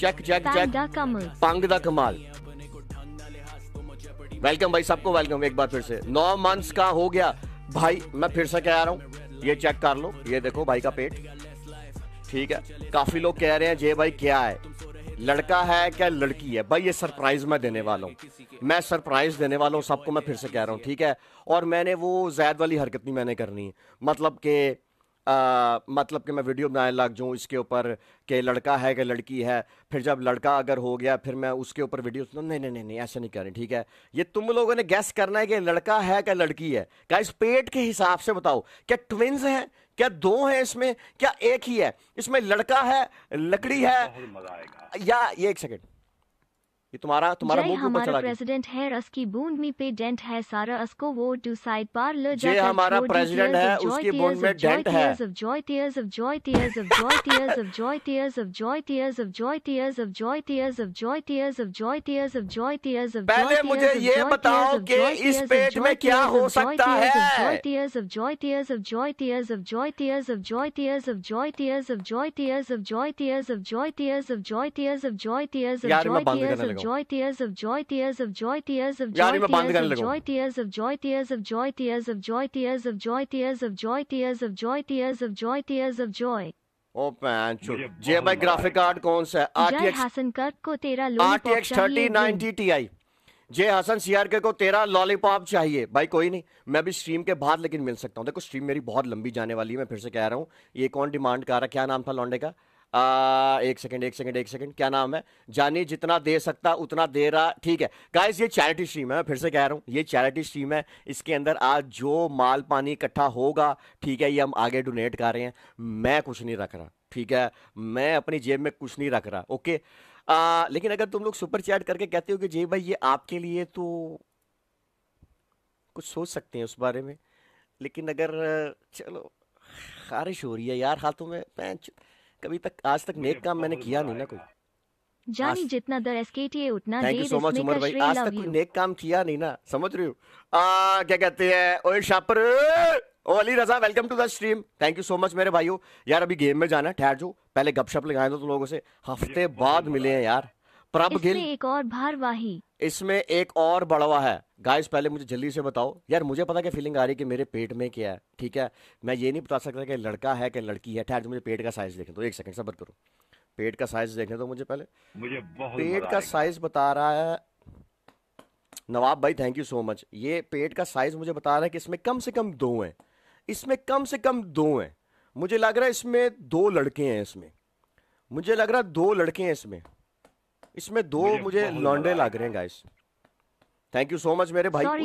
check check check पंग दा कमाल वेलकम भाई सबको वेलकम एक बार फिर से नौ मंथ्स का हो गया भाई मैं फिर से कह रहा हूँ ये चेक कर लो ये देखो भाई का पेट ठीक है काफी लोग कह रहे हैं जे भाई क्या है लड़का है क्या लड़की है भाई ये सरप्राइज मैं देने वाला हूँ मैं सरप्राइज देने वाला हूँ सबको मैं फिर से कह रहा हूँ ठीक है और मैंने वो जैद वाली हरकत नहीं मैंने करनी है मतलब के आ, मतलब कि मैं वीडियो बनाने लग जाऊँ इसके ऊपर कि लड़का है कि लड़की है फिर जब लड़का अगर हो गया फिर मैं उसके ऊपर वीडियो सुना नहीं नहीं नहीं नहीं ऐसा नहीं करें ठीक है ये तुम लोगों ने गैस करना है कि लड़का है क्या लड़की है क्या इस पेट के हिसाब से बताओ क्या ट्विंस हैं क्या दो हैं इसमें क्या एक ही है इसमें लड़का है लकड़ी है या ये एक सेकेंड ये तुम्हारा तुम्हारा मुंह ऊपर चला प्रेसिडेंट है रस की बूंद में पे डेंट है सारा अस को वो टू साइड पार ले जा हमारा प्रेसिडेंट है उसकी बूंद में डेंट है of joy tears of joy tears of joy tears of joy tears of joy tears of joy tears of joy tears of joy tears of joy tears of joy tears of पहले मुझे ये बताओ कि इस पेट में क्या हो सकता है joy tears of joy tears of joy tears of joy tears of joy tears of joy tears of joy tears of joy tears of joy tears of joy tears of joy tears of joy tears of joy tears of joy tears of joy tears of joy tears of joy tears of joy tears of joy tears of joy tears of joy tears of joy tears of joy tears of joy tears of joy tears of joy tears of joy ओ जे भाई graphic card कौन सा है RTX Hasan कर को तेरा RTX 3090 Ti जे हसन सीआरके को तेरा लॉलीपॉप चाहिए भाई कोई नहीं मैं भी स्ट्रीम के बाद लेकिन मिल सकता हूँ देखो स्ट्रीम मेरी बहुत लंबी जाने वाली है मैं फिर से कह रहा हूँ ये कौन डिमांड कर रहा क्या नाम था लॉन्डे का आ, एक सेकंड एक सेकंड एक सेकंड क्या नाम है जानी जितना दे सकता उतना दे रहा ठीक है गाइस ये चैरिटी स्ट्रीम है मैं फिर से कह रहा हूँ ये चैरिटी स्ट्रीम है इसके अंदर आज जो माल पानी इकट्ठा होगा ठीक है ये हम आगे डोनेट कर रहे हैं मैं कुछ नहीं रख रहा ठीक है मैं अपनी जेब में कुछ नहीं रख रहा ओके आ, लेकिन अगर तुम लोग सुपर चैट करके कहते हो कि जी भाई ये आपके लिए तो कुछ सोच सकते हैं उस बारे में लेकिन अगर चलो खारिश हो रही है यार हाथों में पैंच कभी तक आज तक नेक काम मैंने किया नहीं ना कोई जानी जितना दर एसकेटीए उतना thank you so much Umar भाई आज तक कोई नेक काम किया नहीं ना समझ रही आ क्या कहते हैं ओए शापर ओ Ali Raza welcome to the stream thank you so much मेरे भाइयों यार अभी गेम में जाना ठहर जो पहले गपशप लगाए दो तो, तो लोगों से हफ्ते बाद मिले हैं यार प्रभ गिल एक और भारवाही इसमें एक और बड़वा है गाइस पहले मुझे जल्दी से बताओ यार मुझे पता क्या फीलिंग आ रही है कि मेरे पेट में क्या है ठीक है मैं ये नहीं बता सकता कि लड़का है कि लड़की है ठहर मुझे पेट का साइज देखें तो एक सेकंड सबर करो पेट का साइज देखें तो मुझे पहले मुझे बहुत पेट का साइज बता रहा है नवाब भाई थैंक यू सो मच ये पेट का साइज मुझे बता रहा है कि इसमें कम से कम दो हैं इसमें कम से कम दो हैं मुझे लग रहा है इसमें दो लड़के हैं इसमें मुझे लग रहा है दो लड़के हैं इसमें इसमें दो मुझे लॉन्डे लग रहे हैं guys thank you so much मेरे भाई